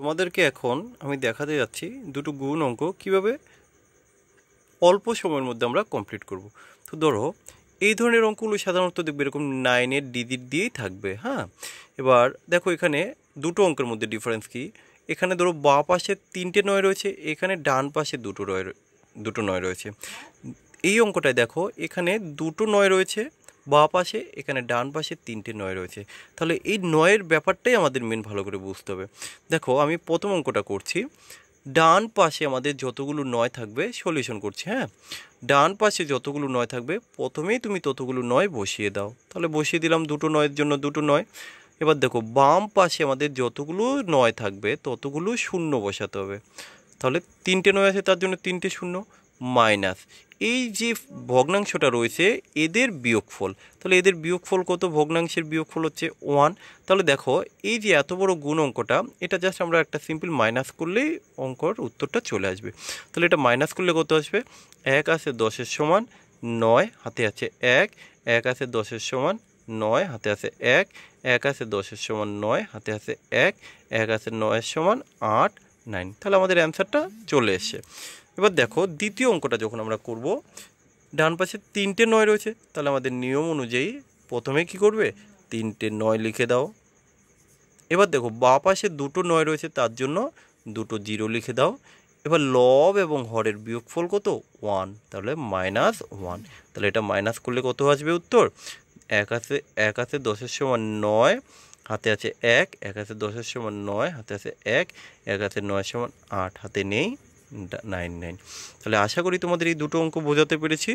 তোমাদেরকে এখন আমি দেখাতে যাচ্ছি দুটো গুণ অঙ্ক কিভাবে অল্প সময়ের মধ্যে আমরা কমপ্লিট করব তো ধরো এই ধরনের অঙ্কগুলো সাধারণত দেখবে এরকম নাইনের ডিজিট দিয়েই থাকবে হ্যাঁ এবার দেখো এখানে দুটো অঙ্কের মধ্যে ডিফারেন্স কি এখানে ধরো বা পাশে তিনটে নয় রয়েছে এখানে ডান পাশে দুটো রয় দুটো নয় রয়েছে এই অঙ্কটায় দেখো এখানে দুটো নয় রয়েছে বা পাশে এখানে ডান পাশে তিনটে নয় রয়েছে তাহলে এই নয়ের ব্যাপারটাই আমাদের মেন ভালো করে বুঝতে হবে দেখো আমি প্রথম অঙ্কটা করছি ডান পাশে আমাদের যতগুলো নয় থাকবে সলিউশন করছি হ্যাঁ ডান পাশে যতগুলো নয় থাকবে প্রথমেই তুমি ততগুলো নয় বসিয়ে দাও তাহলে বসিয়ে দিলাম দুটো নয়ের জন্য দুটো নয় এবার দেখো বাম পাশে আমাদের যতগুলো নয় থাকবে ততগুলো শূন্য বসাতে হবে তাহলে তিনটে নয় আছে তার জন্য তিনটে শূন্য মাইনাস এই যে ভগ্নাংশটা রয়েছে এদের বিয়োগফল তাহলে এদের বিয়োগফল কত ভগ্নাংশের বিয়োগফল হচ্ছে ওয়ান তাহলে দেখো এই যে এত বড় গুণ অঙ্কটা এটা জাস্ট আমরা একটা সিম্পল মাইনাস করলেই অঙ্কর উত্তরটা চলে আসবে তাহলে এটা মাইনাস করলে কত আসবে এক আছে দশের সমান নয় হাতে আছে এক এক আছে দশের সমান নয় হাতে আছে এক এক আছে দশের সমান নয় হাতে আছে এক এক আছে নয়ের সমান আট নাইন তাহলে আমাদের অ্যান্সারটা চলে এসছে এবার দেখো দ্বিতীয় অঙ্কটা যখন আমরা করব ডান পাশে তিনটে নয় রয়েছে তাহলে আমাদের নিয়ম অনুযায়ী প্রথমে কি করবে তিনটে নয় লিখে দাও এবার দেখো বা পাশে দুটো নয় রয়েছে তার জন্য দুটো জিরো লিখে দাও এবার লব এবং হরের বিয়োগফল কত ওয়ান তাহলে মাইনাস ওয়ান তাহলে এটা মাইনাস করলে কত আসবে উত্তর এক আছে এক আছে দশের সমান নয় হাতে আছে এক এক আছে দশের সমান নয় হাতে আছে এক এক আছে নয় সমান আট হাতে নেই নাইন নাইন তাহলে আশা করি তোমাদের এই দুটো অঙ্ক বোঝাতে পেরেছি